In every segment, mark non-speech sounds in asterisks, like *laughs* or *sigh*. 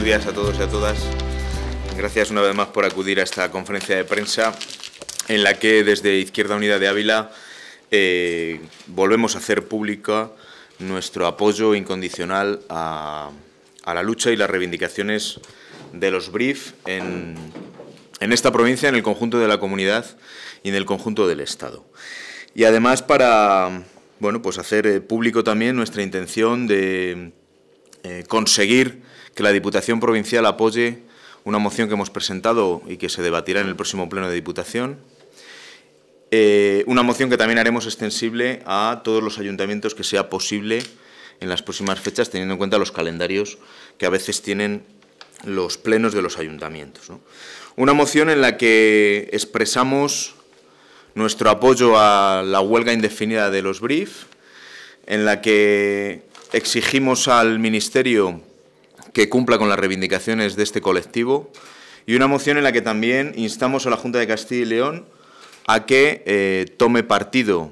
buenos días a todos y a todas. Gracias una vez más por acudir a esta conferencia de prensa en la que desde Izquierda Unida de Ávila eh, volvemos a hacer pública nuestro apoyo incondicional a, la lucha y las reivindicaciones de los BRIF en, esta provincia, en el conjunto de la comunidad y en el conjunto del Estado. Y además para bueno, pues hacer eh, público también nuestra intención de eh, conseguir que la Diputación Provincial apoye una moción que hemos presentado y que se debatirá en el próximo Pleno de Diputación. Eh, una moción que también haremos extensible a todos los ayuntamientos que sea posible en las próximas fechas, teniendo en cuenta los calendarios que a veces tienen los plenos de los ayuntamientos. Una moción en la que expresamos nuestro apoyo a la huelga indefinida de los BRIF, en la que exigimos al Ministerio que cumpla con las reivindicaciones de este colectivo y una moción en la que también instamos a la Junta de Castilla y León a que eh, tome partido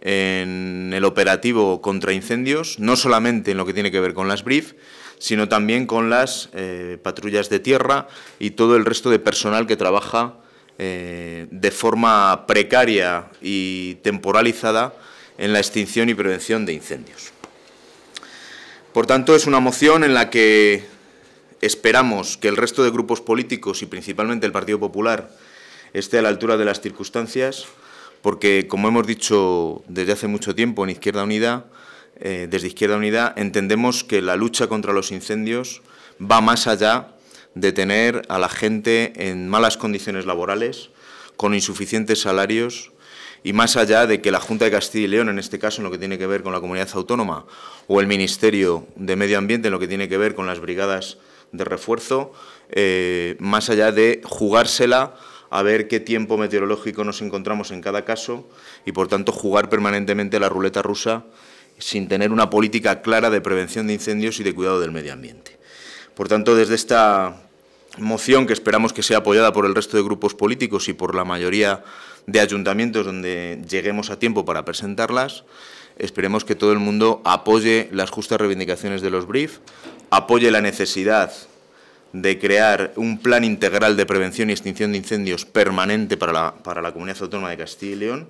en el operativo contra incendios, no solamente en lo que tiene que ver con las BRIF, sino también con las eh, patrullas de tierra y todo el resto de personal que trabaja eh, de forma precaria y temporalizada en la extinción y prevención de incendios. Por tanto, es una moción en la que esperamos que el resto de grupos políticos y principalmente el Partido Popular esté a la altura de las circunstancias, porque, como hemos dicho desde hace mucho tiempo en Izquierda Unida, eh, desde Izquierda Unida entendemos que la lucha contra los incendios va más allá de tener a la gente en malas condiciones laborales, con insuficientes salarios, y más allá de que la Junta de Castilla y León, en este caso en lo que tiene que ver con la comunidad autónoma, o el Ministerio de Medio Ambiente en lo que tiene que ver con las brigadas de refuerzo, eh, más allá de jugársela a ver qué tiempo meteorológico nos encontramos en cada caso y, por tanto, jugar permanentemente la ruleta rusa sin tener una política clara de prevención de incendios y de cuidado del medio ambiente. Por tanto, desde esta moción, que esperamos que sea apoyada por el resto de grupos políticos y por la mayoría de ayuntamientos donde lleguemos a tiempo para presentarlas. Esperemos que todo el mundo apoye las justas reivindicaciones de los BRIF, apoye la necesidad de crear un plan integral de prevención y extinción de incendios permanente para la, comunidad autónoma de Castilla y León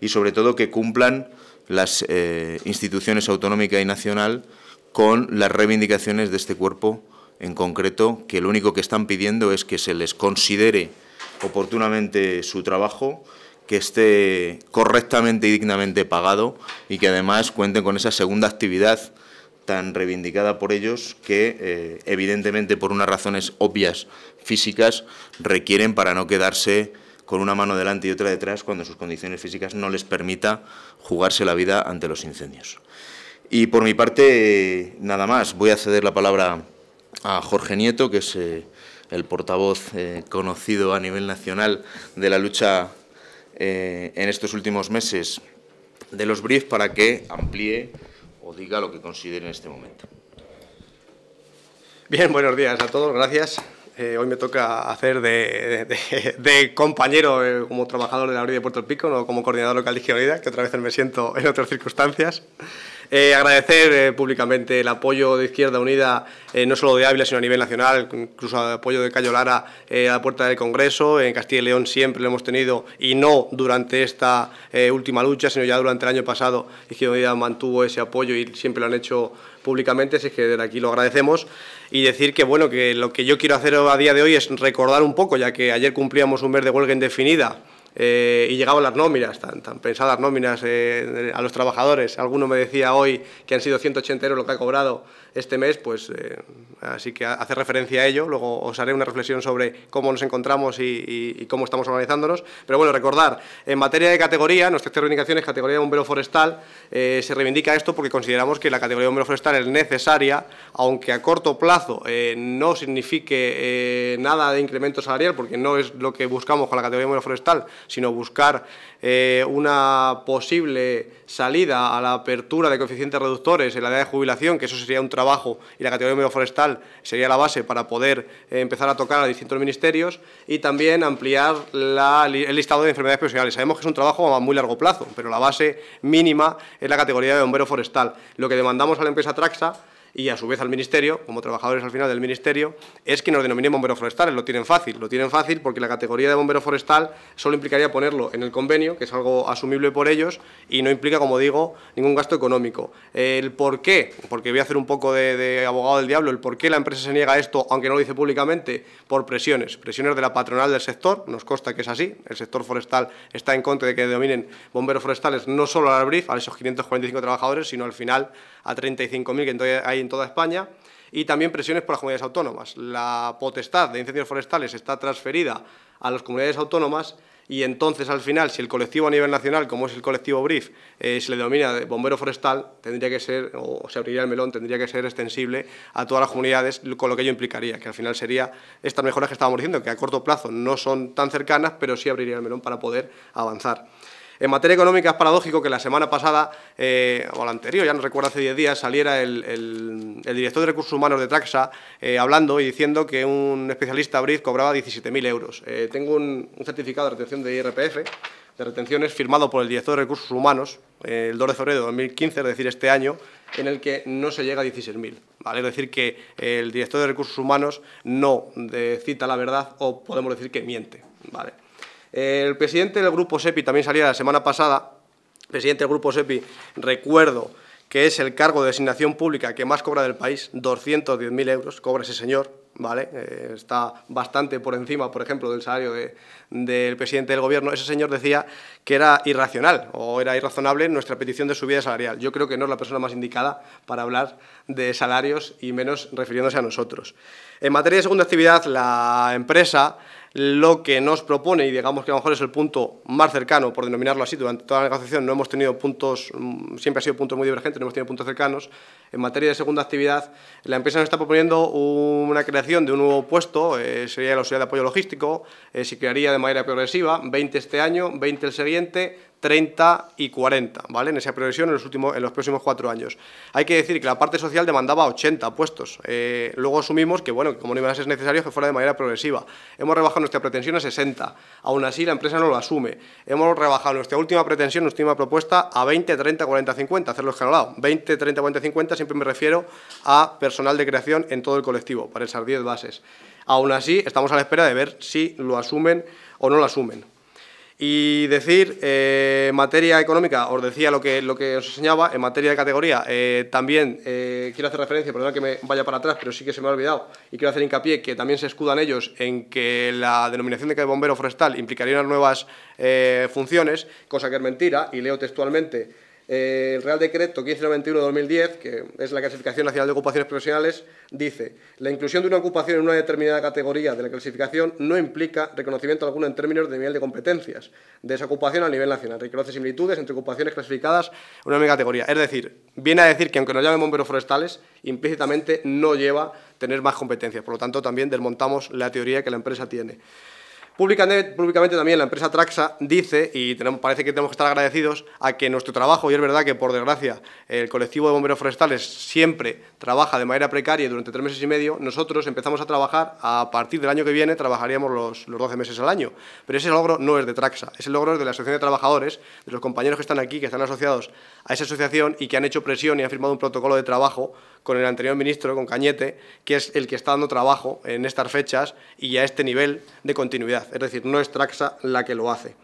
y sobre todo que cumplan las eh, instituciones autonómica y nacional con las reivindicaciones de este cuerpo en concreto, que lo único que están pidiendo es que se les considere oportunamente su trabajo, que esté correctamente y dignamente pagado y que además cuenten con esa segunda actividad tan reivindicada por ellos que eh, evidentemente por unas razones obvias físicas requieren para no quedarse con una mano delante y otra detrás cuando sus condiciones físicas no les permita jugarse la vida ante los incendios. Y por mi parte, nada más, voy a ceder la palabra a Jorge Nieto, que es eh, el portavoz eh, conocido a nivel nacional de la lucha eh, en estos últimos meses de los briefs para que amplíe o diga lo que considere en este momento. Bien, buenos días a todos, gracias. Eh, hoy me toca hacer de, compañero como trabajador de la orilla de Puerto Pico, no como coordinador local de Izquierda que otra vez me siento en otras circunstancias. Eh, agradecer eh, públicamente el apoyo de Izquierda Unida, eh, no solo de Ávila, sino a nivel nacional, incluso el apoyo de Cayo Lara a la puerta del Congreso. En Castilla y León siempre lo hemos tenido, y no durante esta última lucha, sino ya durante el año pasado, Izquierda Unida mantuvo ese apoyo y siempre lo han hecho públicamente, así que de aquí lo agradecemos. Y decir que, bueno, que lo que yo quiero hacer a día de hoy es recordar un poco, ya que ayer cumplíamos un mes de huelga indefinida, eh, y llegaban las nóminas, tan, tan pensadas nóminas eh, a los trabajadores. Alguno me decía hoy que han sido 180 euros lo que ha cobrado este mes, pues eh, así que hace referencia a ello. Luego os haré una reflexión sobre cómo nos encontramos y, cómo estamos organizándonos. Pero bueno, recordar, en materia de categoría, nuestra reivindicación es categoría de bombero forestal, se reivindica esto porque consideramos que la categoría de bombero forestal es necesaria, aunque a corto plazo no signifique nada de incremento salarial, porque no es lo que buscamos con la categoría de bombero forestal, sino buscar eh, una posible salida a la apertura de coeficientes reductores en la edad de jubilación, que eso sería un trabajo y la categoría de bombero forestal sería la base para poder eh, empezar a tocar a distintos ministerios y también ampliar el listado de enfermedades profesionales. Sabemos que es un trabajo a muy largo plazo, pero la base mínima es la categoría de bombero forestal. Lo que demandamos a la empresa Traxa y a su vez al Ministerio, como trabajadores al final del Ministerio, es que nos denominen bomberos forestales. Lo tienen fácil, lo tienen fácil porque la categoría de bombero forestal solo implicaría ponerlo en el convenio, que es algo asumible por ellos, y no implica, como digo, ningún gasto económico. El por qué, porque voy a hacer un poco de, abogado del diablo, el por qué la empresa se niega a esto, aunque no lo dice públicamente, por presiones, presiones de la patronal del sector, nos consta que es así, el sector forestal está en contra de que denominen bomberos forestales no solo al BRIF, a esos 545 trabajadores, sino al final a 35.000 que entonces hay en toda España y también presiones por las comunidades autónomas. La potestad de incendios forestales está transferida a las comunidades autónomas y entonces al final, si el colectivo a nivel nacional, como es el colectivo BRIF, eh, se le denomina bombero forestal, tendría que ser, o se abriría el melón, tendría que ser extensible a todas las comunidades, con lo que ello implicaría, que al final sería estas mejoras que estamos diciendo, que a corto plazo no son tan cercanas, pero sí abriría el melón para poder avanzar. En materia económica es paradójico que la semana pasada, eh, o la anterior, ya no recuerdo hace 10 días, saliera el, director de recursos humanos de Traxa eh, hablando y diciendo que un especialista abril cobraba 17.000 euros. Eh, tengo un, certificado de retención de IRPF, de retenciones, firmado por el director de recursos humanos el 2 de febrero de 2015, es decir, este año, en el que no se llega a 16.000. ¿vale? Es decir, que el director de recursos humanos no cita la verdad o podemos decir que miente. ¿vale? El presidente del Grupo SEPI también salía la semana pasada, presidente del Grupo SEPI, recuerdo que es el cargo de designación pública que más cobra del país, 210.000 euros, cobra ese señor, ¿vale? Eh, está bastante por encima, por ejemplo, del salario del presidente del Gobierno. Ese señor decía que era irracional o era irrazonable nuestra petición de subida salarial. Yo creo que no es la persona más indicada para hablar de salarios y menos refiriéndose a nosotros. En materia de segunda actividad, la empresa lo que nos propone, y digamos que a lo mejor es el punto más cercano, por denominarlo así, durante toda la negociación no hemos tenido puntos, mm, siempre ha sido punto muy divergentes, no hemos tenido puntos cercanos, en materia de segunda actividad, la empresa nos está proponiendo una creación de un nuevo puesto, eh, sería la sociedad de apoyo logístico, eh, se crearía de manera progresiva, 20 este año, 20 el siguiente, 30 y 40, ¿vale? En esa progresión en los, en los próximos cuatro años. Hay que decir que la parte social demandaba 80 puestos. Eh, luego asumimos que, bueno, como no iba a ser necesario, que fuera de manera progresiva. Hemos rebajado nuestra pretensión a 60. Aún así, la empresa no lo asume. Hemos rebajado nuestra última pretensión, nuestra última propuesta, a 20, 30, 40, 50, hacerlo escalado. 20, 30, 40, 50, siempre me refiero a personal de creación en todo el colectivo, para esas 10 bases. Aún así, estamos a la espera de ver si lo asumen o no lo asumen. Y decir, eh, materia económica, os decía lo que, lo que os enseñaba, en materia de categoría, eh, también eh, quiero hacer referencia, perdón que me vaya para atrás, pero sí que se me ha olvidado, y quiero hacer hincapié que también se escudan ellos en que la denominación de bombero forestal implicaría unas nuevas eh, funciones, cosa que es mentira, y leo textualmente eh, el Real Decreto 1591-2010, que es la Clasificación Nacional de Ocupaciones Profesionales, dice, la inclusión de una ocupación en una determinada categoría de la clasificación no implica reconocimiento alguno en términos de nivel de competencias de esa ocupación a nivel nacional. Reconoce similitudes entre ocupaciones clasificadas en una misma categoría. Es decir, viene a decir que aunque nos llamen bomberos forestales, implícitamente no lleva tener más competencias. Por lo tanto, también desmontamos la teoría que la empresa tiene públicamente también la empresa Traxa dice, y parece que tenemos que estar agradecidos, a que nuestro trabajo, y es verdad que por desgracia el colectivo de bomberos forestales siempre trabaja de manera precaria durante tres meses y medio, nosotros empezamos a trabajar a partir del año que viene, trabajaríamos los, los 12 meses al año. Pero ese logro no es de Traxa, ese logro es de la Asociación de Trabajadores, de los compañeros que están aquí, que están asociados a esa asociación y que han hecho presión y han firmado un protocolo de trabajo con el anterior ministro, con Cañete, que es el que está dando trabajo en estas fechas y a este nivel de continuidad. Es decir, no es Traxa la que lo hace.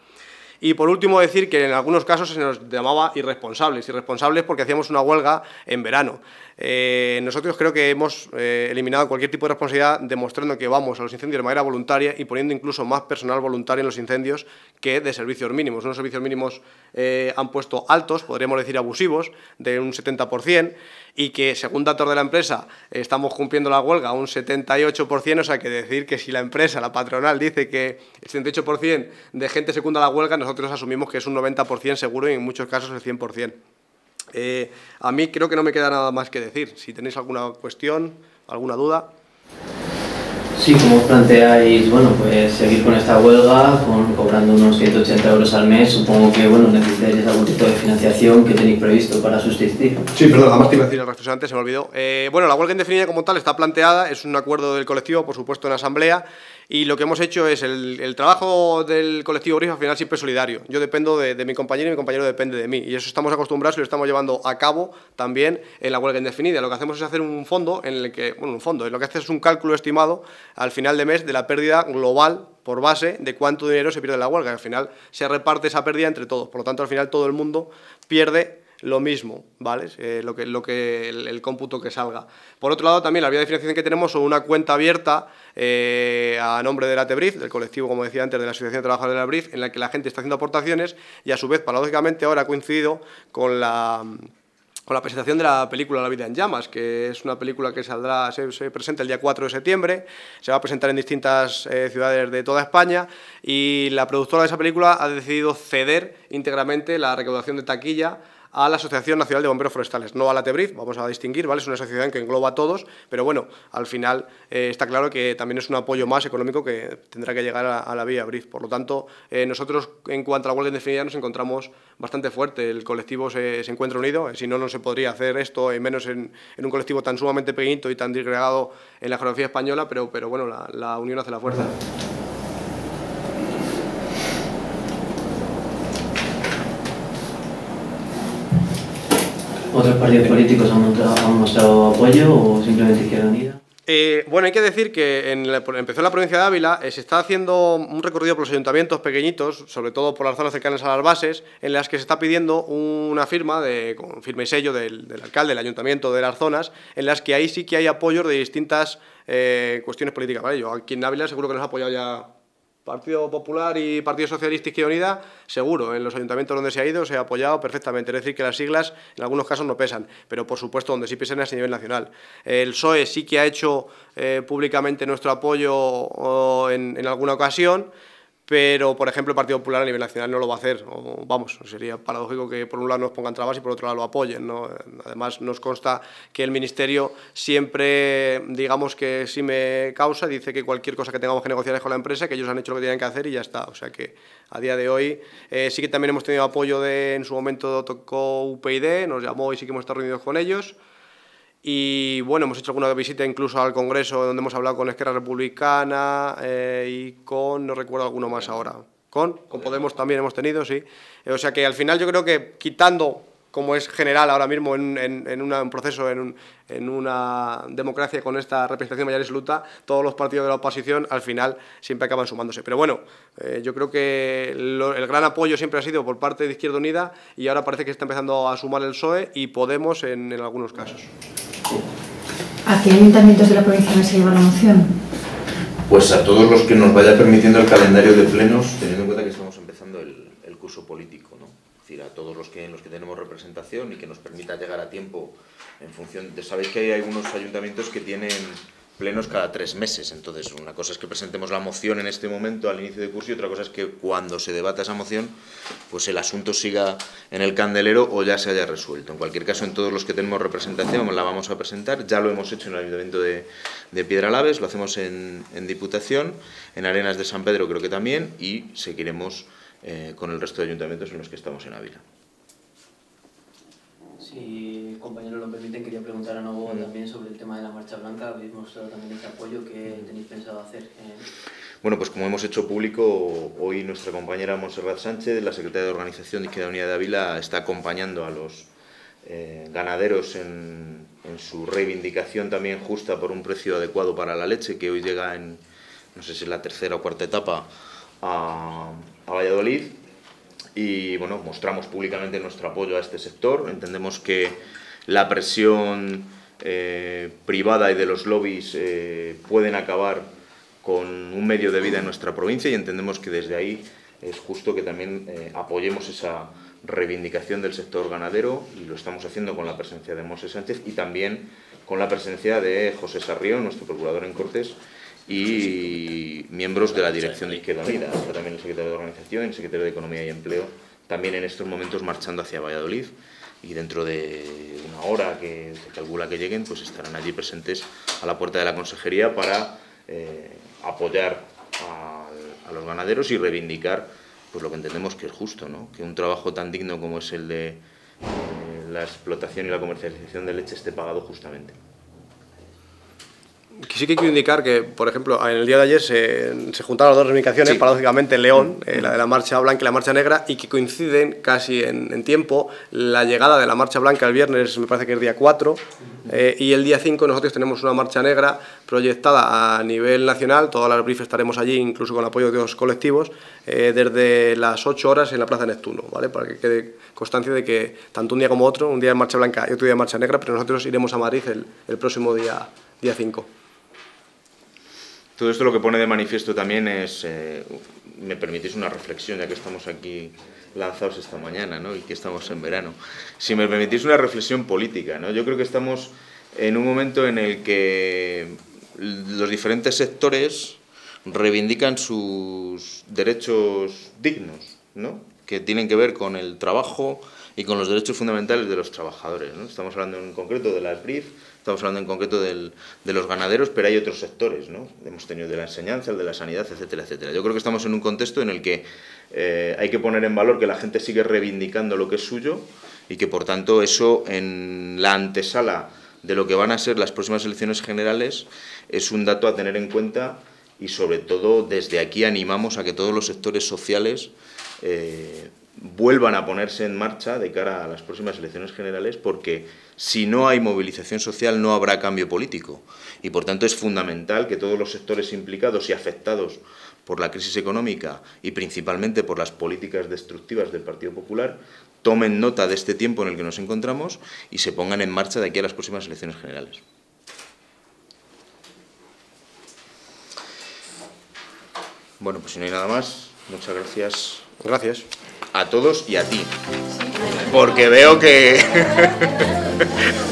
Y por último decir que en algunos casos se nos llamaba irresponsables, irresponsables porque hacíamos una huelga en verano. Eh, nosotros creo que hemos eh, eliminado cualquier tipo de responsabilidad demostrando que vamos a los incendios de manera voluntaria y poniendo incluso más personal voluntario en los incendios que de servicios mínimos. Unos servicios mínimos eh, han puesto altos, podríamos decir abusivos, de un 70% y que según datos de la empresa estamos cumpliendo la huelga un 78%, o sea que decir que si la empresa, la patronal, dice que el 78% de gente secunda la huelga, nosotros asumimos que es un 90% seguro y en muchos casos el 100%. Eh, a mí creo que no me queda nada más que decir. Si tenéis alguna cuestión, alguna duda. Sí, como planteáis, bueno, pues seguir con esta huelga, con, cobrando unos 180 euros al mes, supongo que, bueno, necesitáis algún tipo de financiación que tenéis previsto para sustituir Sí, perdón, además te iba a decir antes, se me olvidó. Eh, bueno, la huelga indefinida como tal está planteada, es un acuerdo del colectivo, por supuesto, en asamblea, y lo que hemos hecho es, el, trabajo del colectivo Brief al final siempre es solidario. Yo dependo de, mi compañero y mi compañero depende de mí. Y eso estamos acostumbrados y lo estamos llevando a cabo también en la huelga indefinida. Lo que hacemos es hacer un fondo en el que, bueno, un fondo, lo que hace es un cálculo estimado al final de mes de la pérdida global por base de cuánto dinero se pierde en la huelga. Al final se reparte esa pérdida entre todos. Por lo tanto, al final todo el mundo pierde lo mismo, ¿vale? Eh, lo que, el, cómputo que salga. Por otro lado, también la vía de financiación que tenemos son una cuenta abierta eh, a nombre de la TEBRIF, del colectivo, como decía antes, de la Asociación de Trabajadores de la BRIF, en la que la gente está haciendo aportaciones y, a su vez, paradójicamente, ahora ha coincidido con la presentación de la película La vida en llamas, que es una película que saldrá, se, presenta el día 4 de septiembre, se va a presentar en distintas eh, ciudades de toda España y la productora de esa película ha decidido ceder íntegramente la recaudación de taquilla a la Asociación Nacional de Bomberos Forestales, no a la Tebriz, vamos a distinguir, ¿vale? Es una asociación que engloba a todos, pero bueno, al final eh, está claro que también es un apoyo más económico que tendrá que llegar a, la vía Briz. Por lo tanto, eh, nosotros en cuanto a la huelga indefinida nos encontramos bastante fuerte, el colectivo se, encuentra unido, eh, si no, no se podría hacer esto, en menos en, un colectivo tan sumamente pequeñito y tan disgregado en la geografía española, pero, pero bueno, la unión hace la fuerza. ¿Otros partidos políticos han, mostrado apoyo o simplemente Izquierda Unida? Eh, bueno, hay que decir que empezó en la provincia de Ávila, eh, se está haciendo un recorrido por los ayuntamientos pequeñitos, sobre todo por las zonas cercanas a las bases, en las que se está pidiendo una firma, de, con firma y sello del, alcalde, del ayuntamiento de las zonas, en las que ahí sí que hay apoyos de distintas eh, cuestiones políticas. ¿vale? Yo aquí en Ávila seguro que nos ha apoyado ya Partido Popular y Partido Socialista Izquierda Unida, seguro, en los ayuntamientos donde se ha ido se ha apoyado perfectamente. Es decir, que las siglas en algunos casos no pesan, pero por supuesto donde sí pesan es a nivel nacional. El PSOE sí que ha hecho eh, públicamente nuestro apoyo en alguna ocasión, pero por ejemplo el Partido Popular a nivel nacional no lo va a hacer, vamos, sería paradójico que por un lado nos pongan trabas y por otro lado lo apoyen, Además nos consta que el Ministerio siempre, digamos que si me causa, dice que cualquier cosa que tengamos que negociar es con la empresa, que ellos han hecho lo que tienen que hacer y ya está, o sea que a día de hoy eh, sí que también hemos tenido apoyo de, en su momento tocó UPyD, nos llamó y sí que hemos estado reunidos con ellos, y bueno, hemos hecho alguna visita incluso al Congreso donde hemos hablado con Esquerra Republicana eh, y con, no recuerdo alguno más ahora, con, con Podemos también hemos tenido, sí. O sea que al final yo creo que quitando como es general ahora mismo en, un proceso, en, una democracia con esta representación mayor absoluta, todos los partidos de la oposición al final siempre acaban sumándose. Pero bueno, eh, yo creo que el gran apoyo siempre ha sido por parte de Izquierda Unida y ahora parece que está empezando a sumar el PSOE y Podemos en algunos casos. ¿A qué ayuntamientos de la provincia se lleva la moción? Pues a todos los que nos vaya permitiendo el calendario de plenos, teniendo en cuenta que estamos empezando el, curso político, ¿no? Es decir, a todos los que, los que tenemos representación y que nos permita llegar a tiempo en función... De, Sabéis que hay algunos ayuntamientos que tienen plenos cada tres meses. Entonces, una cosa es que presentemos la moción en este momento, al inicio de curso, y otra cosa es que cuando se debata esa moción, pues el asunto siga en el candelero o ya se haya resuelto. En cualquier caso, en todos los que tenemos representación la vamos a presentar. Ya lo hemos hecho en el Ayuntamiento de, Piedra Piedralaves, lo hacemos en, Diputación, en Arenas de San Pedro creo que también, y seguiremos eh, con el resto de ayuntamientos en los que estamos en Ávila. Sí compañeros lo permiten, quería preguntar a Novo mm. también sobre el tema de la marcha blanca. Habéis mostrado también ese apoyo que mm. tenéis pensado hacer. Eh. Bueno, pues como hemos hecho público, hoy nuestra compañera Montserrat Sánchez, la secretaria de Organización de Izquierda Unida de Ávila, está acompañando a los eh, ganaderos en, su reivindicación también justa por un precio adecuado para la leche, que hoy llega en, no sé si es la tercera o cuarta etapa, a, a Valladolid y bueno, mostramos públicamente nuestro apoyo a este sector. Entendemos que la presión eh, privada y de los lobbies eh, pueden acabar con un medio de vida en nuestra provincia y entendemos que desde ahí es justo que también eh, apoyemos esa reivindicación del sector ganadero y lo estamos haciendo con la presencia de Moses Sánchez y también con la presencia de José Sarrión, nuestro procurador en Cortes, y miembros de la dirección de Izquierda Unida, también el secretario de Organización, el secretario de Economía y Empleo, también en estos momentos marchando hacia Valladolid y dentro de una hora que se calcula que lleguen, pues estarán allí presentes a la puerta de la consejería para eh, apoyar a, los ganaderos y reivindicar pues lo que entendemos que es justo, ¿no? que un trabajo tan digno como es el de eh, la explotación y la comercialización de leche esté pagado justamente sí que quiero indicar que, por ejemplo, en el día de ayer se, juntaron las dos reivindicaciones, paradójicamente en León, eh, la de la marcha blanca y la marcha negra, y que coinciden casi en, tiempo la llegada de la marcha blanca el viernes, me parece que es día 4, eh, y el día 5 nosotros tenemos una marcha negra proyectada a nivel nacional, todas las brief estaremos allí, incluso con el apoyo de los colectivos, eh, desde las 8 horas en la Plaza Neptuno, ¿vale? Para que quede constancia de que tanto un día como otro, un día de marcha blanca y otro día de marcha negra, pero nosotros iremos a Madrid el, próximo día, día 5. Todo esto lo que pone de manifiesto también es, eh, me permitís una reflexión, ya que estamos aquí lanzados esta mañana ¿no? y que estamos en verano. Si me permitís una reflexión política, ¿no? yo creo que estamos en un momento en el que los diferentes sectores reivindican sus derechos dignos, ¿no? que tienen que ver con el trabajo y con los derechos fundamentales de los trabajadores. Estamos hablando en concreto de las BRIF, estamos hablando en concreto de los ganaderos, pero hay otros sectores, ¿no? Hemos tenido de la enseñanza, el de la sanidad, etcétera, etcétera. Yo creo que estamos en un contexto en el que eh, hay que poner en valor que la gente sigue reivindicando lo que es suyo y que, por tanto, eso en la antesala de lo que van a ser las próximas elecciones generales es un dato a tener en cuenta y, sobre todo, desde aquí animamos a que todos los sectores sociales eh, vuelvan a ponerse en marcha de cara a las próximas elecciones generales, porque si no hay movilización social no habrá cambio político. Y por tanto es fundamental que todos los sectores implicados y afectados por la crisis económica y principalmente por las políticas destructivas del Partido Popular tomen nota de este tiempo en el que nos encontramos y se pongan en marcha de aquí a las próximas elecciones generales. Bueno, pues si no hay nada más, muchas gracias. Gracias a todos y a ti. Porque veo que... *laughs*